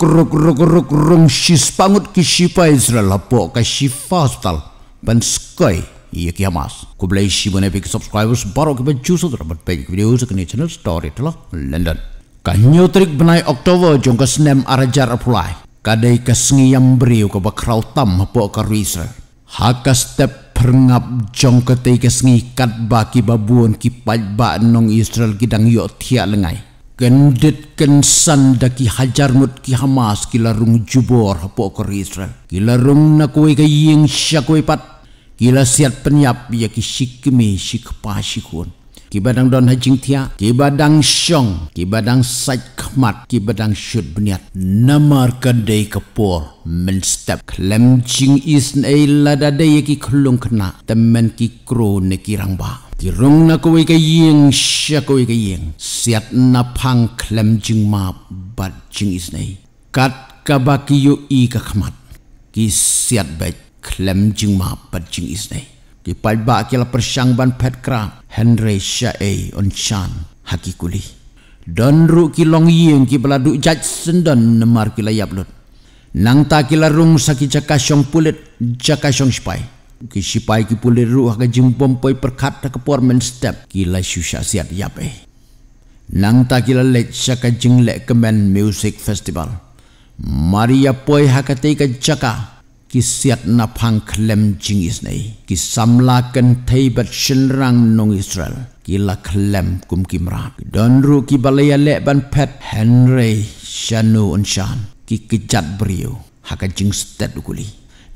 kruk kruk kruk rung shis pangut ki shifa Israel hapo ka shifa hospital ban sky ye ki hamas ko blai shi bane pe subscribers baro ke bachu so dra bat pe video se kne channel story tla london ka nyu trik banai october jong ka snem arajar apply ka dei ka sngi yam brio ka ba kraw tam hapo ka risa ha ka step perngap jong ka tei ka sngi kat ba ki babuan ki pat ba nong israel ki dang yo thia lengai Kendet kensan daki hajar mut ki Hamas kilarung jubor hapo kor Israel. Kilarung na kue ka yeng pat. Kila siat penyap ya ki sikmi sikpa sikun. Kibadang don hajing tia, kibadang syong, kibadang saj khmat, kibadang syut beniat. Namar kandai kapor menstep klemcing isn ay ladadai ki kelung kena, temen ki kru ne kirang bahan tirong na kuwi kayeng sya kuwi kayeng siat na pang klem jing ma bat jing isnay kat yu i kakamat ki siat bat klem jing ma bat jing isnay ki palba kila persyang ban pet kra henry sya ay e on chan haki kuli don ru ki long yeng ki beladuk jaj sendon nemar kila yablut nang ta kila rung sakit jaka syong pulit jaka syong spai कि सिपाही की पुलिस रूह के जिम्पम पर प्रखट के पर मेन स्टेप कि ला शुशा सियात या पे नंगता कि ले चक जिंगले के मेन म्यूजिक फेस्टिवल मारिया पोय हकते के चका कि सियात न फंग क्लेम जिंग इस नहीं कि समला कन थई बट शिनरंग नोंग इसराइल कि ला क्लेम कुम कि मराक डन रु कि बलेया ले बन पेट हेनरी शानू उनशान कि कि जत ब्रियो हकजिंग स्टेट गुली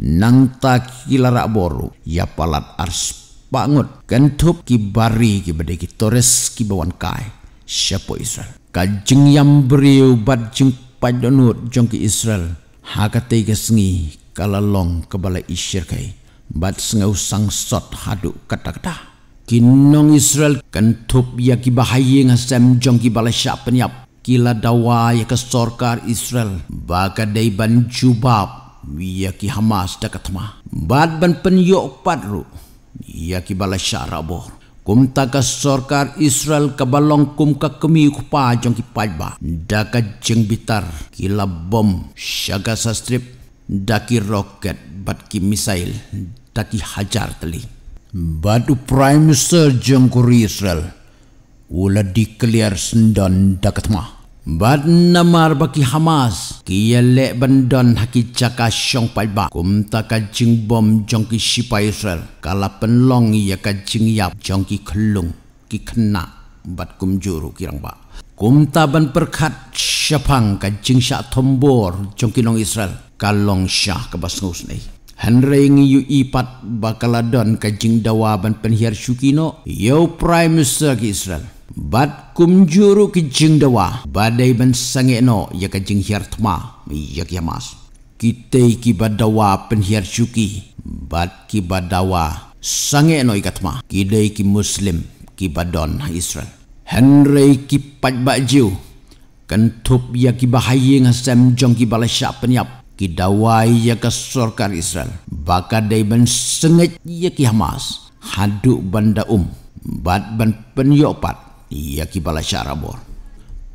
nang ta kilara boru ya palat ars bangut kentup ki bari ki bede ki tores ki bawan kai siapa israel kajeng yang beriu bad jeng padonut jong ki israel hakate ke sengi kalalong kebala isyir kai bat sengau sang sot haduk kata-kata kinong israel kentup ya ki bahaya ngasem jong ki bala siap penyap kila dawa ya ke sorkar israel bakadai ban jubab ia ki Hamas dekat ma. Bad ban penyok padru. Ia ki bala syara boh. Kum tak sorkar Israel kebalong kum ke kemi kupa jong ki pajba. Daka jeng bitar. Kila bom. Syaga sastrip. Daki roket. Bad ki misail. Daki hajar teli. Badu Prime Minister jong kuri Israel. Ula dikeliar sendan dekat mah. Badna mar baki Hamas kia le bandon haki chaka shong pai ba kum ta ka bom jong ki sipa Israel kala penlong ia ka jing yap jong ki khlung ki khna bat kum juru kirang ba kum ta ban perkhat shapang ka jing thombor jong ki long Israel kalong shah ka bas ngus nei Henry ngi yu ipat bakaladon ka jing dawaban penhiar syukino yo prime minister ki Israel bat kumjuru kijing dawa badai ben sange no ya kajing hiar tma ya kiamas kita iki badawa penhiar syuki bat ki badawa sange no ikatma ya kita iki muslim ki badon israel henry ki pat bajiu kentup ya ki bahaye ngasem jong ki balasya penyap ki dawa ya ke sorkar israel baka dai ban sengit ya ki hamas haduk banda um bat ban penyopat e aqui para charabor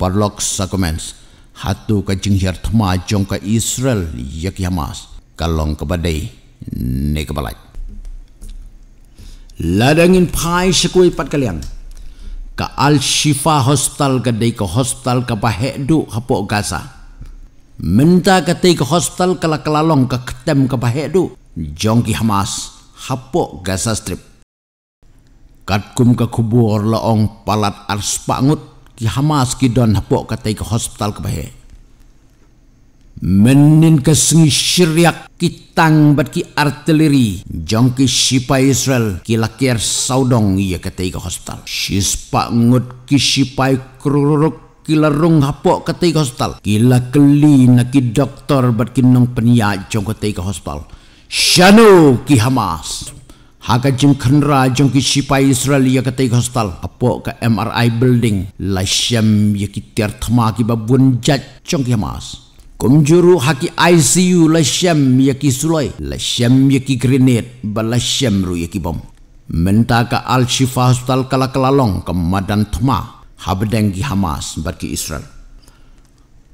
parlox sa comments hatu ka jinghir thma jong ka israel yak yamas kalong ka badai ne ka balai ladangin pai sekui pat kalian ka al shifa hospital ka dei ka hospital ka bahedu hapo gaza minta ka tei ka hospital kala kalalong ka ketem ka bahedu jong ki hamas hapok gaza strip katkum ka kubu or laong palat ars pangut ki hamas ki don hapok katay ka hospital ka bahe. Menin ka sengi syriak kitang bat ki artileri jong ki sipa Israel ki lakir saudong iya katay ka hospital. Sis pangut ki sipa kururuk kila rung hapok katai ke hospital kila keli na ki doktor bat ki nong peniak jong katai ke hospital shano ki hamas Haga jim khanra jong ki sipa Israel ya ka teik hostal apo ka MRI building la sham ya ki tiar thama ki babun jat jong ki Hamas. Kumjuru haki ICU la sham ya ki sulai la sham ya ki grenade ba la sham ru ya ki bom. Menta ka Al-Shifa hostal kala kalalong ke madan thama habdeng ki Hamas bagi Israel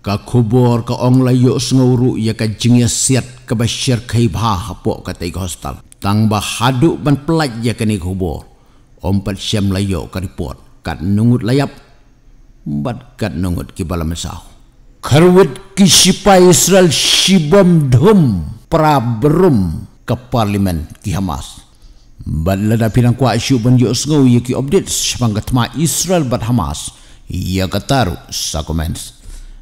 ka khubor ka ongla yo sngauru ya ka jingya siat ka bashir kai bha hapo ka tai hostel tang ba hadu ban plaj ya ka ni khubor om pat sem la yo ka report kat nungut layap bat kat nungut ki bala mesau kharwit ki sipa israel shibom dhum prabrum brum ka parlimen ki hamas bat lada pinang kwa asyuk ban yo sngau ya ki update sepangkat ma israel bat hamas ia ya kataru sa comments.